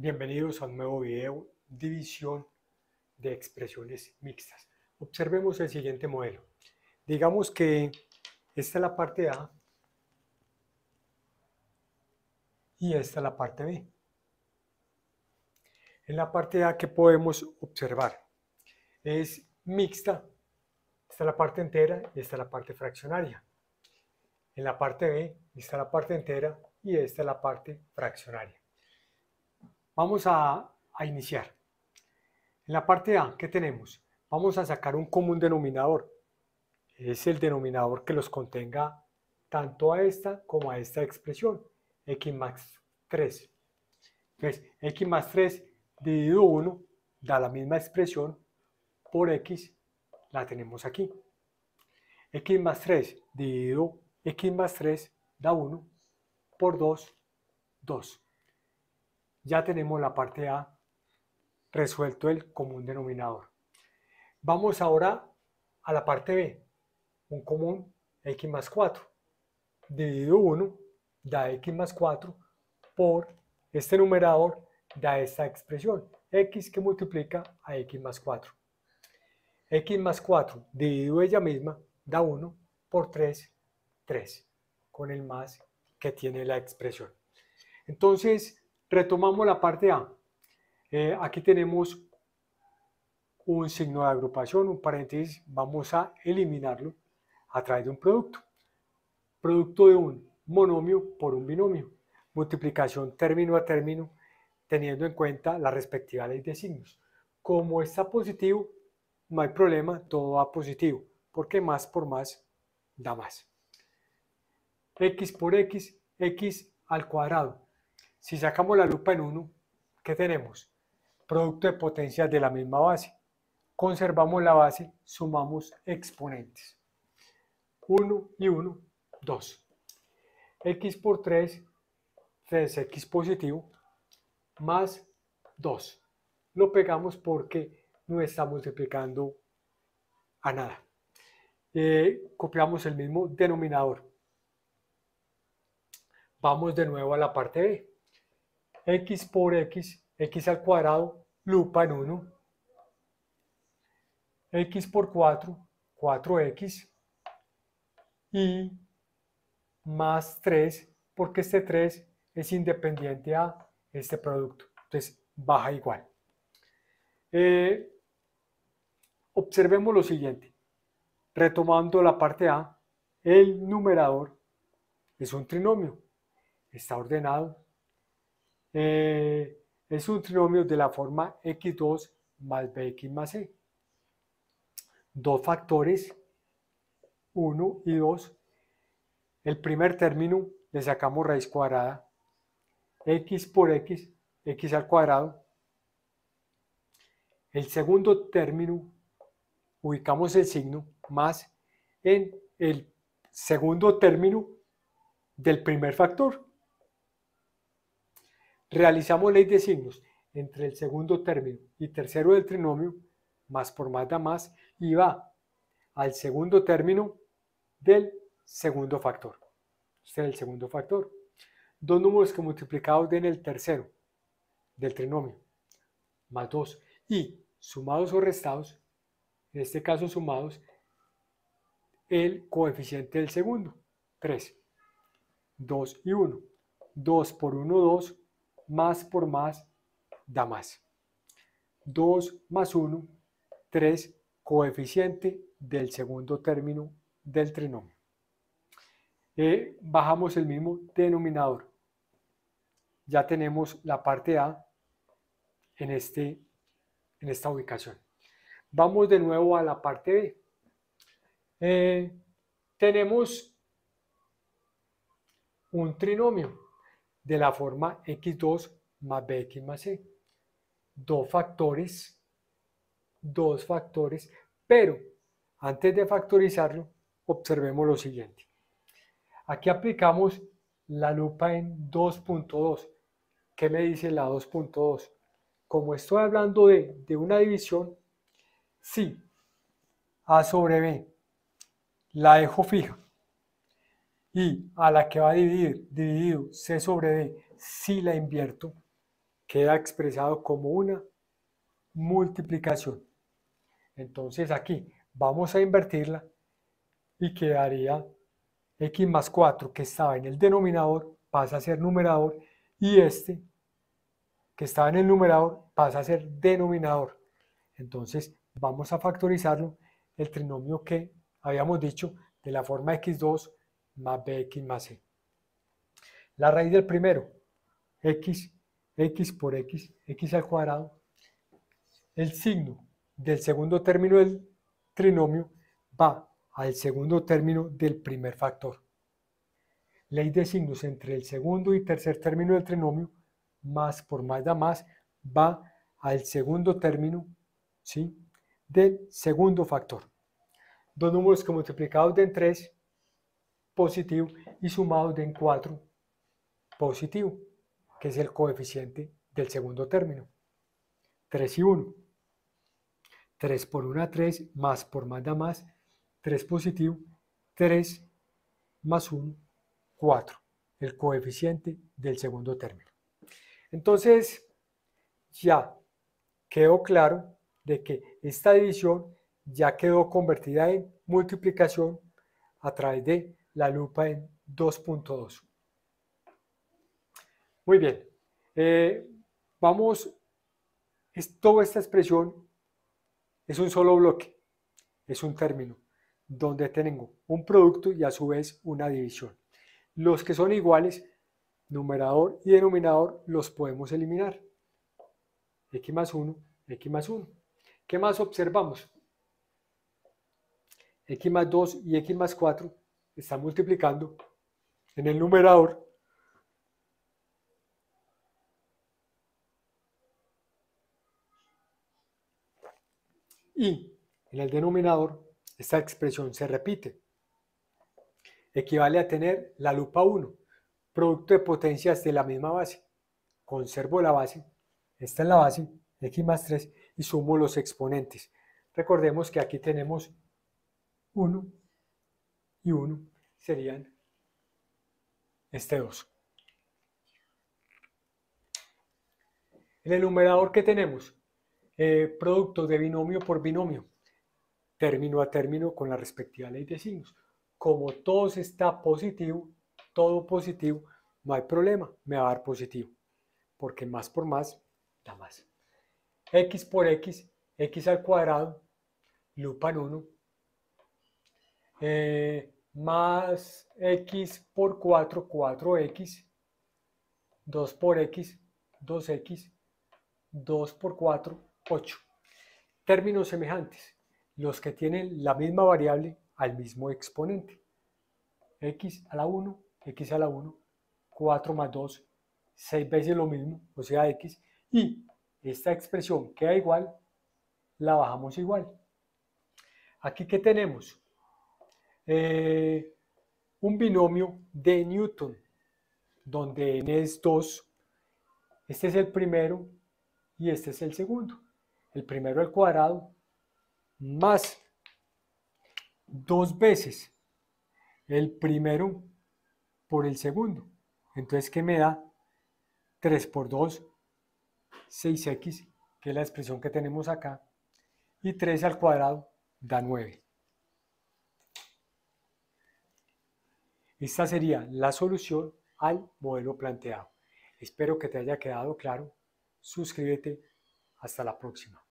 Bienvenidos a un nuevo video, división de expresiones mixtas. Observemos el siguiente modelo. Digamos que esta es la parte A y esta es la parte B. En la parte A ¿qué podemos observar es mixta, esta es la parte entera y esta es la parte fraccionaria. En la parte B está la parte entera y esta es la parte fraccionaria. Vamos a, iniciar. En la parte A, ¿qué tenemos? Vamos a sacar un común denominador. Es el denominador que los contenga tanto a esta como a esta expresión, x más 3. Entonces, x más 3 dividido 1 da la misma expresión por x, la tenemos aquí. x más 3 dividido x más 3 da 1 por 2, 2. Ya tenemos la parte A resuelto el común denominador. Vamos ahora a la parte B, un común x más 4, dividido 1 da x más 4 por este numerador da esta expresión, x que multiplica a x más 4. x más 4 dividido ella misma da 1 por 3, 3, con el más que tiene la expresión. Entonces, Retomamos la parte A. Eh, aquí tenemos un signo de agrupación, un paréntesis, vamos a eliminarlo a través de un producto. Producto de un monomio por un binomio. Multiplicación término a término, teniendo en cuenta la respectiva ley de signos. Como está positivo, no hay problema, todo va positivo, porque más por más da más. X por X, X al cuadrado. Si sacamos la lupa en 1, ¿qué tenemos? Producto de potencias de la misma base. Conservamos la base, sumamos exponentes. 1 y 1, 2. x por 3, 3x positivo, más 2. Lo pegamos porque no está multiplicando a nada. Eh, copiamos el mismo denominador. Vamos de nuevo a la parte B x por x, x al cuadrado, lupa en 1, x por 4, 4x, y más 3, porque este 3 es independiente a este producto. Entonces, baja igual. Eh, observemos lo siguiente. Retomando la parte A, el numerador es un trinomio. Está ordenado eh, es un trinomio de la forma x2 más bx más c. E. Dos factores, 1 y 2. El primer término le sacamos raíz cuadrada, x por x, x al cuadrado. El segundo término, ubicamos el signo más en el segundo término del primer factor. Realizamos ley de signos entre el segundo término y tercero del trinomio, más por más da más, y va al segundo término del segundo factor. Este el segundo factor. Dos números que multiplicados den el tercero del trinomio, más 2, y sumados o restados, en este caso sumados, el coeficiente del segundo, 3. 2 y 1. 2 por 1, 2 más por más da más. 2 más 1, 3, coeficiente del segundo término del trinomio. E, bajamos el mismo denominador. Ya tenemos la parte A en, este, en esta ubicación. Vamos de nuevo a la parte B. Eh, tenemos un trinomio de la forma x2 más bx más c. Dos factores, dos factores, pero antes de factorizarlo, observemos lo siguiente. Aquí aplicamos la lupa en 2.2. ¿Qué me dice la 2.2? Como estoy hablando de, una división, sí, A sobre B, la dejo fija y a la que va a dividir dividido C sobre D, si la invierto, queda expresado como una multiplicación. Entonces aquí vamos a invertirla y quedaría x más 4 que estaba en el denominador pasa a ser numerador y este que estaba en el numerador pasa a ser denominador. Entonces vamos a factorizarlo el trinomio que habíamos dicho de la forma x2 más bx más c. La raíz del primero, x, x por x, x al cuadrado. El signo del segundo término del trinomio va al segundo término del primer factor. Ley de signos entre el segundo y tercer término del trinomio, más por más da más, va al segundo término ¿sí? del segundo factor. Dos números que multiplicados de 3 positivo y sumado en 4 positivo, que es el coeficiente del segundo término. 3 y 1. 3 por 1, 3, más por más da más, 3 positivo, 3 más 1, 4, el coeficiente del segundo término. Entonces, ya quedó claro de que esta división ya quedó convertida en multiplicación a través de la lupa en 2.2. Muy bien, eh, vamos, toda esta expresión es un solo bloque, es un término, donde tengo un producto y a su vez una división. Los que son iguales, numerador y denominador, los podemos eliminar. x más 1, x más 1. ¿Qué más observamos? x más 2 y x más 4 está multiplicando en el numerador. Y en el denominador, esta expresión se repite. Equivale a tener la lupa 1, producto de potencias de la misma base. Conservo la base, esta es la base, x más 3, y sumo los exponentes. Recordemos que aquí tenemos 1 y 1 serían este 2. el numerador que tenemos, eh, producto de binomio por binomio, término a término con la respectiva ley de signos. Como todo está positivo, todo positivo, no hay problema, me va a dar positivo, porque más por más da más. x por x, x al cuadrado, lupa 1. Eh, más x por 4, 4x, 2 por x, 2x, 2 por 4, 8. Términos semejantes, los que tienen la misma variable al mismo exponente. x a la 1, x a la 1, 4 más 2, 6 veces lo mismo, o sea x, y esta expresión queda igual, la bajamos igual. Aquí que tenemos eh, un binomio de Newton, donde n es 2, este es el primero y este es el segundo. El primero al cuadrado más dos veces el primero por el segundo. Entonces, ¿qué me da? 3 por 2, 6x, que es la expresión que tenemos acá, y 3 al cuadrado da 9. Esta sería la solución al modelo planteado. Espero que te haya quedado claro. Suscríbete. Hasta la próxima.